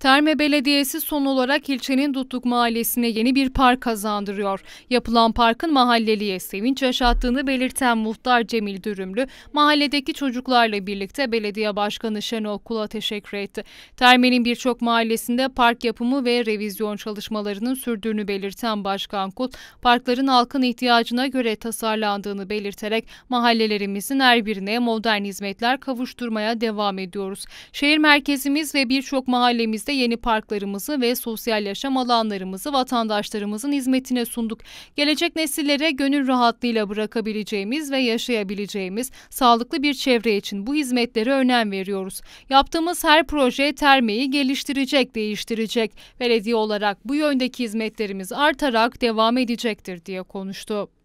Terme Belediyesi son olarak ilçenin Dutluk Mahallesi'ne yeni bir park kazandırıyor. Yapılan parkın mahalleliye sevinç yaşattığını belirten muhtar Cemil Dürümlü, mahalledeki çocuklarla birlikte belediye başkanı Şenol Kul'a teşekkür etti. Terme'nin birçok mahallesinde park yapımı ve revizyon çalışmalarının sürdüğünü belirten Başkan Kul, parkların halkın ihtiyacına göre tasarlandığını belirterek mahallelerimizin her birine modern hizmetler kavuşturmaya devam ediyoruz. Şehir merkezimiz ve birçok mahallemizde süreçte yeni parklarımızı ve sosyal yaşam alanlarımızı vatandaşlarımızın hizmetine sunduk. Gelecek nesillere gönül rahatlığıyla bırakabileceğimiz ve yaşayabileceğimiz sağlıklı bir çevre için bu hizmetlere önem veriyoruz. Yaptığımız her proje termeyi geliştirecek, değiştirecek. Belediye olarak bu yöndeki hizmetlerimiz artarak devam edecektir diye konuştu.